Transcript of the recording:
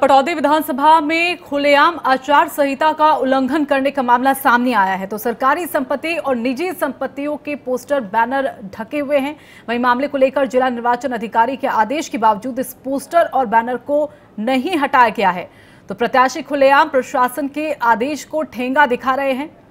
पटौदी विधानसभा में खुलेआम आचार संहिता का उल्लंघन करने का मामला सामने आया है तो सरकारी संपत्ति और निजी संपत्तियों के पोस्टर बैनर ढके हुए हैं वहीं मामले को लेकर जिला निर्वाचन अधिकारी के आदेश के बावजूद इस पोस्टर और बैनर को नहीं हटाया गया है तो प्रत्याशी खुलेआम प्रशासन के आदेश को ठेंगा दिखा रहे हैं